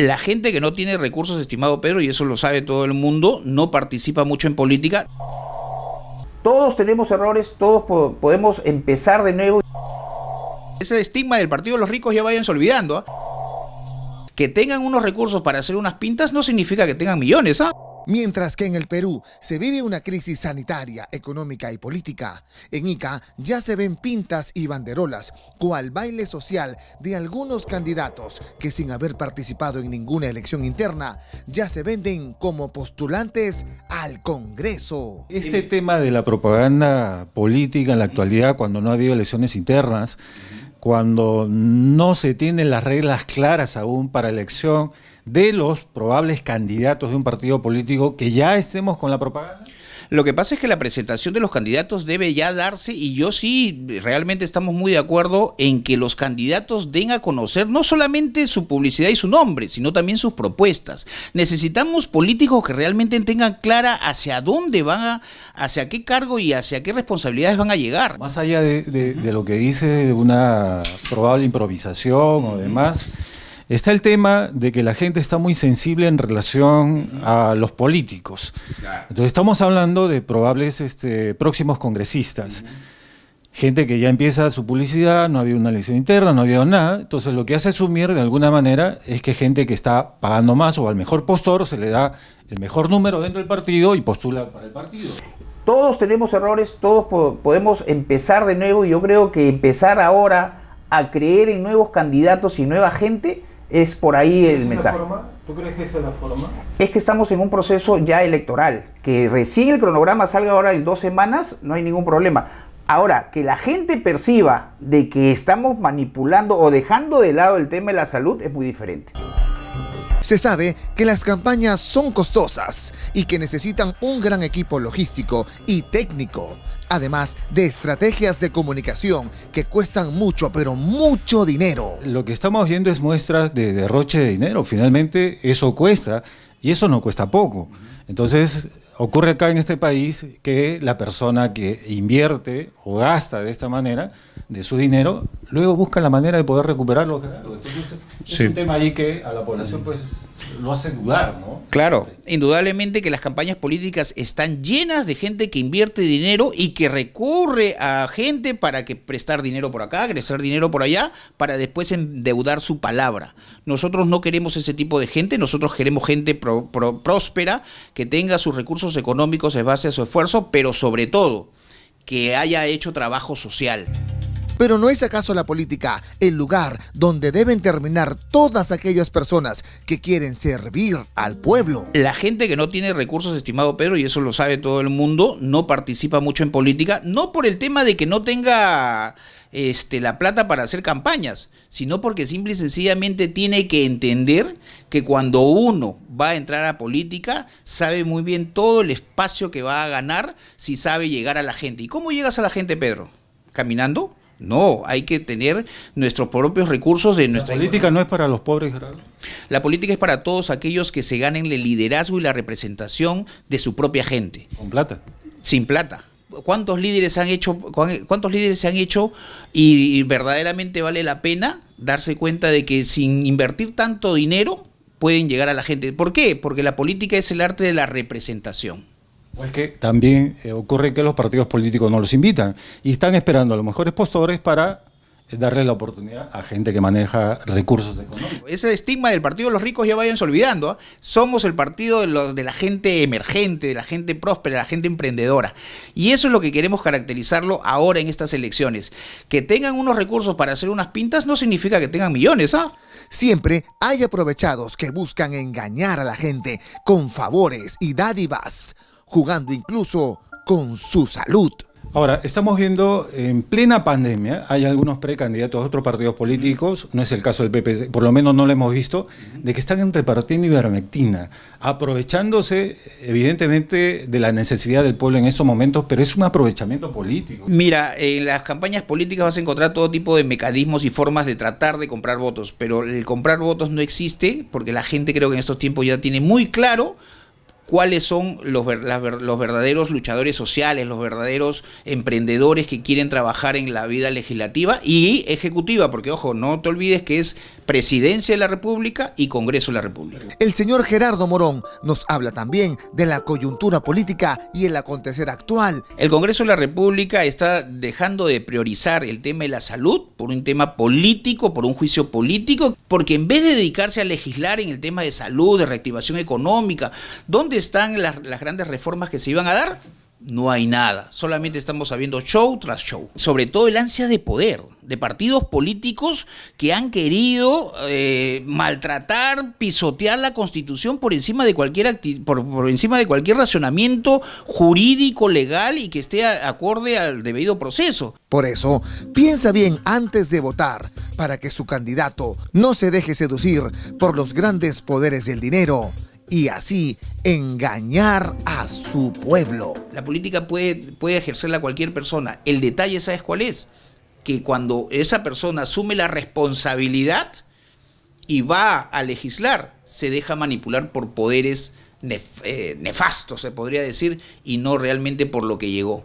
La gente que no tiene recursos, estimado Pedro, y eso lo sabe todo el mundo, no participa mucho en política. Todos tenemos errores, todos podemos empezar de nuevo. Ese estigma del partido de los ricos ya vayan olvidando. ¿ah? Que tengan unos recursos para hacer unas pintas no significa que tengan millones, ¿ah? Mientras que en el Perú se vive una crisis sanitaria, económica y política, en Ica ya se ven pintas y banderolas, cual baile social de algunos candidatos que sin haber participado en ninguna elección interna, ya se venden como postulantes al Congreso. Este tema de la propaganda política en la actualidad, cuando no ha habido elecciones internas, cuando no se tienen las reglas claras aún para elección, de los probables candidatos de un partido político que ya estemos con la propaganda? Lo que pasa es que la presentación de los candidatos debe ya darse y yo sí, realmente estamos muy de acuerdo en que los candidatos den a conocer no solamente su publicidad y su nombre, sino también sus propuestas. Necesitamos políticos que realmente tengan clara hacia dónde van, a, hacia qué cargo y hacia qué responsabilidades van a llegar. Más allá de, lo que dice una probable improvisación o demás Está el tema de que la gente está muy sensible en relación a los políticos. Entonces estamos hablando de probables este, próximos congresistas. Gente que ya empieza su publicidad, no ha habido una elección interna, no ha habido nada. Entonces lo que hace asumir de alguna manera es que gente que está pagando más o al mejor postor se le da el mejor número dentro del partido y postula para el partido todos tenemos errores, todos podemos empezar de nuevo y yo creo que empezar ahora a creer en nuevos candidatos y nueva gente es por ahí el mensaje. ¿Tú crees que esa es la forma? Es que estamos en un proceso ya electoral. Que recibe el cronograma salga ahora en dos semanas, no hay ningún problema. Ahora, que la gente perciba de que estamos manipulando o dejando de lado el tema de la salud es muy diferente. Se sabe que las campañas son costosas y que necesitan un gran equipo logístico y técnico, además de estrategias de comunicación que cuestan mucho, pero mucho dinero. Lo que estamos viendo es muestras de derroche de dinero. Finalmente, eso cuesta y eso no cuesta poco. Entonces, ocurre acá en este país que la persona que invierte o gasta de esta manera de su dinero, luego busca la manera de poder recuperarlo. es un tema ahí que a la población pues lo hace dudar, ¿no? Claro, indudablemente que las campañas políticas están llenas de gente que invierte dinero y que recurre a gente para que prestar dinero por acá, crecer dinero por allá, para después endeudar su palabra. Nosotros no queremos ese tipo de gente, nosotros queremos gente próspera, que tenga sus recursos económicos en base a su esfuerzo, pero sobre todo que haya hecho trabajo social. Pero ¿no es acaso la política el lugar donde deben terminar todas aquellas personas que quieren servir al pueblo? La gente que no tiene recursos, estimado Pedro, y eso lo sabe todo el mundo, no participa mucho en política, no por el tema de que no tenga este, la plata para hacer campañas, sino porque simple y sencillamente tiene que entender que cuando uno va a entrar a política, sabe muy bien todo el espacio que va a ganar si sabe llegar a la gente. ¿Y cómo llegas a la gente, Pedro? ¿Caminando? No, hay que tener nuestros propios recursos de nuestra... ¿La política no es para los pobres, Gerardo? La política es para todos aquellos que se ganen el liderazgo y la representación de su propia gente. ¿Con plata? Sin plata. ¿Cuántos líderes han hecho, cuántos líderes se han hecho y, y verdaderamente vale la pena darse cuenta de que sin invertir tanto dinero pueden llegar a la gente? ¿Por qué? Porque la política es el arte de la representación. Pues que también eh, ocurre que los partidos políticos no los invitan y están esperando a los mejores postores para eh, darle la oportunidad a gente que maneja recursos económicos. Ese estigma del partido de los ricos ya vayan olvidando. ¿ah? Somos el partido de, la gente emergente, de la gente próspera, de la gente emprendedora. Y eso es lo que queremos caracterizarlo ahora en estas elecciones. Que tengan unos recursos para hacer unas pintas no significa que tengan millones, ¿ah? Siempre hay aprovechados que buscan engañar a la gente con favores y dádivas jugando incluso con su salud. Ahora, estamos viendo en plena pandemia, hay algunos precandidatos de otros partidos políticos, no es el caso del PPC, por lo menos no lo hemos visto, de que están repartiendo ivermectina, aprovechándose evidentemente de la necesidad del pueblo en estos momentos, pero es un aprovechamiento político. Mira, en las campañas políticas vas a encontrar todo tipo de mecanismos y formas de tratar de comprar votos, pero el comprar votos no existe porque la gente creo que en estos tiempos ya tiene muy claro cuáles son los, los, verdaderos luchadores sociales, los verdaderos emprendedores que quieren trabajar en la vida legislativa y ejecutiva, porque ojo, no te olvides que es Presidencia de la República y Congreso de la República. El señor Gerardo Morón nos habla también de la coyuntura política y el acontecer actual. El Congreso de la República está dejando de priorizar el tema de la salud por un tema político, por un juicio político, porque en vez de dedicarse a legislar en el tema de salud, de reactivación económica, ¿dónde están las, grandes reformas que se iban a dar? no hay nada. Solamente estamos sabiendo show tras show. Sobre todo el ansia de poder, de partidos políticos que han querido eh, maltratar, pisotear la constitución por encima de cualquier por, encima de cualquier razonamiento jurídico, legal y que esté acorde al debido proceso. Por eso, piensa bien antes de votar, para que su candidato no se deje seducir por los grandes poderes del dinero y así engañar a su pueblo. La política puede, puede ejercerla cualquier persona. El detalle, ¿sabes cuál es? Que cuando esa persona asume la responsabilidad y va a legislar, se deja manipular por poderes eh, nefastos, se podría decir, y no realmente por lo que llegó.